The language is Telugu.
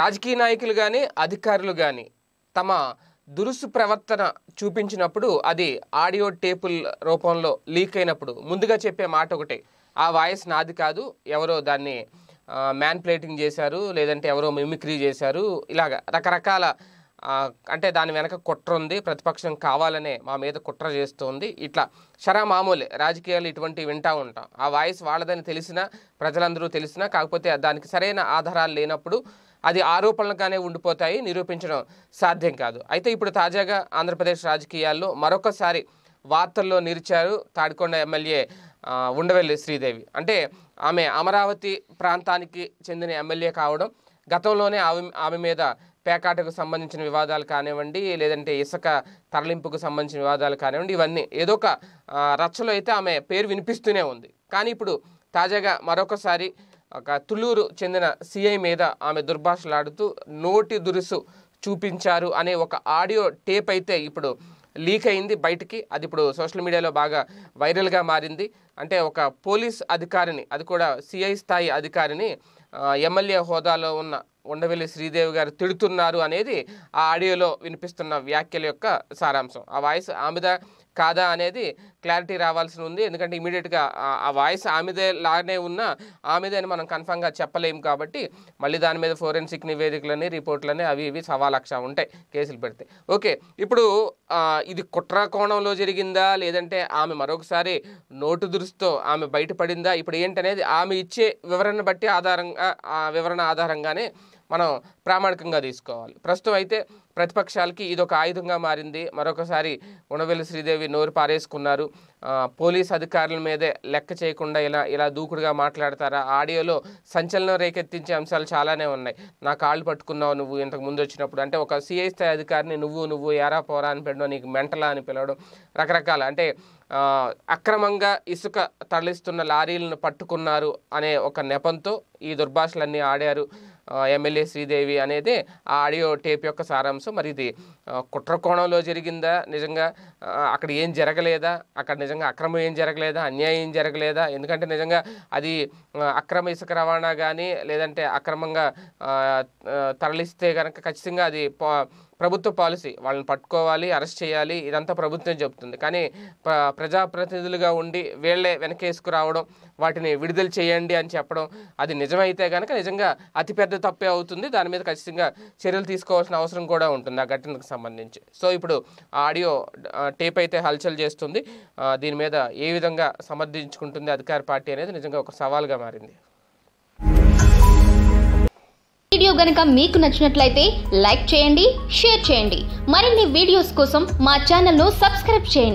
రాజకీయ నాయకులు కానీ అధికారులు కానీ తమ దురుసు ప్రవర్తన చూపించినప్పుడు అది ఆడియో టేపుల్ రూపంలో లీక్ అయినప్పుడు ముందుగా చెప్పే మాట ఒకటే ఆ వాయిస్ నాది కాదు ఎవరో దాన్ని మ్యాన్ ప్లేటింగ్ చేశారు లేదంటే ఎవరో మిమిక్రీ చేశారు ఇలాగ రకరకాల అంటే దాని వెనక కుట్ర ఉంది ప్రతిపక్షం కావాలనే మా మీద కుట్ర చేస్తుంది ఇట్లా షరా మామూలే రాజకీయాలు ఇటువంటివి వింటూ ఉంటాం ఆ వాయిస్ వాళ్ళదని తెలిసినా ప్రజలందరూ తెలిసినా కాకపోతే దానికి సరైన ఆధారాలు లేనప్పుడు అది ఆరోపణలుగానే ఉండిపోతాయి నిరూపించడం సాధ్యం కాదు అయితే ఇప్పుడు తాజాగా ఆంధ్రప్రదేశ్ రాజకీయాల్లో మరొకసారి వార్తల్లో నిలిచారు తాడికొండ ఎమ్మెల్యే ఉండవెల్లి శ్రీదేవి అంటే ఆమె అమరావతి ప్రాంతానికి చెందిన ఎమ్మెల్యే కావడం గతంలోనే ఆమె ఆమె మీద పేకాటకు సంబంధించిన వివాదాలు కానివ్వండి లేదంటే ఇసుక తరలింపుకు సంబంధించిన వివాదాలు కానివ్వండి ఇవన్నీ ఏదో ఒక రచ్చలో అయితే ఆమె పేరు వినిపిస్తూనే ఉంది కానీ ఇప్పుడు తాజాగా మరొకసారి ఒక తుళ్ళూరు చెందిన సిఐ మీద ఆమె దుర్భాషలాడుతూ నోటి దురుసు చూపించారు అనే ఒక ఆడియో టేప్ అయితే ఇప్పుడు లీక్ అయింది బయటికి అది ఇప్పుడు సోషల్ మీడియాలో బాగా వైరల్గా మారింది అంటే ఒక పోలీస్ అధికారిని అది కూడా సిఐ స్థాయి అధికారిని ఎమ్మెల్యే హోదాలో ఉన్న ఉండవెల్లి శ్రీదేవి గారు తిడుతున్నారు అనేది ఆ ఆడియోలో వినిపిస్తున్న వ్యాఖ్యల యొక్క సారాంశం ఆ వాయిస్ ఆమెద కాదా అనేది క్లారిటీ రావాల్సి ఉంది ఎందుకంటే ఇమీడియట్గా ఆ వాయిస్ ఆమెదే లానే ఉన్నా ఆమెదే అని మనం కన్ఫామ్గా చెప్పలేము కాబట్టి మళ్ళీ దాని మీద ఫోరెన్సిక్ నివేదికలని రిపోర్ట్లని అవి ఇవి సవా లక్ష ఉంటాయి కేసులు పెడితే ఓకే ఇప్పుడు ఇది కుట్ర కోణంలో జరిగిందా లేదంటే ఆమె మరొకసారి నోటు దురుస్తో ఆమె బయటపడిందా ఇప్పుడు ఏంటనేది ఆమె ఇచ్చే వివరణ బట్టి ఆధారంగా వివరణ ఆధారంగానే మనం ప్రామాణికంగా తీసుకోవాలి ప్రస్తుతం అయితే ప్రతిపక్షాలకి ఇదొక ఆయుధంగా మారింది మరొకసారి ఉండవెల్లి శ్రీదేవి నోరు పారేసుకున్నారు పోలీస్ అధికారుల మీదే లెక్క చేయకుండా ఇలా ఇలా దూకుడుగా మాట్లాడతారా ఆడియోలో సంచలనం రేకెత్తించే అంశాలు చాలానే ఉన్నాయి నా కాళ్ళు పట్టుకున్నావు నువ్వు ఇంతకు ముందు వచ్చినప్పుడు అంటే ఒక సిఐ స్థాయి అధికారిని నువ్వు నువ్వు ఎరా పోరా అని పెట్టడం నీకు మెంటలా అని పిలవడం రకరకాల అంటే అక్రమంగా ఇసుక తరలిస్తున్న లారీలను పట్టుకున్నారు అనే ఒక నెపంతో ఈ దుర్భాషలన్నీ ఆడారు ఎమ్మెల్యే శ్రీదేవి అనేది ఆ ఆడియో టేప్ యొక్క సారాంశం మరి ఇది కుట్రకోణంలో జరిగిందా నిజంగా అక్కడ ఏం జరగలేదా అక్కడ నిజంగా అక్రమం ఏం జరగలేదా అన్యాయం ఏం జరగలేదా ఎందుకంటే నిజంగా అది అక్రమ ఇసుక రవాణా కానీ లేదంటే అక్రమంగా తరలిస్తే కనుక ఖచ్చితంగా అది ప్రభుత్వ పాలసీ వాళ్ళని పట్టుకోవాలి అరెస్ట్ చేయాలి ఇదంతా ప్రభుత్వం చెబుతుంది కానీ ప్రజాప్రతినిధులుగా ఉండి వీళ్ళే వెనకేసుకురావడం వాటిని విడుదల చేయండి అని చెప్పడం అది నిజమైతే కనుక నిజంగా అతిపెద్ద తప్పే అవుతుంది దాని మీద ఖచ్చితంగా చర్యలు తీసుకోవాల్సిన అవసరం కూడా ఉంటుంది ఆ ఘటనకు సంబంధించి సో ఇప్పుడు ఆడియో టేప్ అయితే హల్చల్ చేస్తుంది దీని మీద ఏ విధంగా సమర్థించుకుంటుంది అధికార పార్టీ అనేది నిజంగా ఒక సవాల్గా మారింది వీడియో గనక మీకు నచ్చినట్లయితే లైక్ చేయండి షేర్ చేయండి మరిన్ని వీడియోస్ కోసం మా ఛానల్ను సబ్స్క్రైబ్ చేయండి